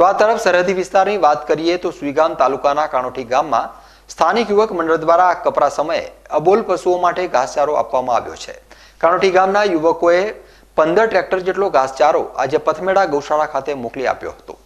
તો આ તરફ સરહદી વિસ્તારની વાત કરીએ તો સુઈગામ તાલુકાના કાણોઠી ગામમાં સ્થાનિક યુવક મંડળ દ્વારા કપરા સમયે અબોલ પશુઓ માટે ઘાસચારો આપવામાં આવ્યો છે કાણોઠી ગામના યુવકોએ પંદર ટ્રેક્ટર જેટલો ઘાસચારો આજે પથમેડા ગૌશાળા ખાતે મોકલી આપ્યો હતો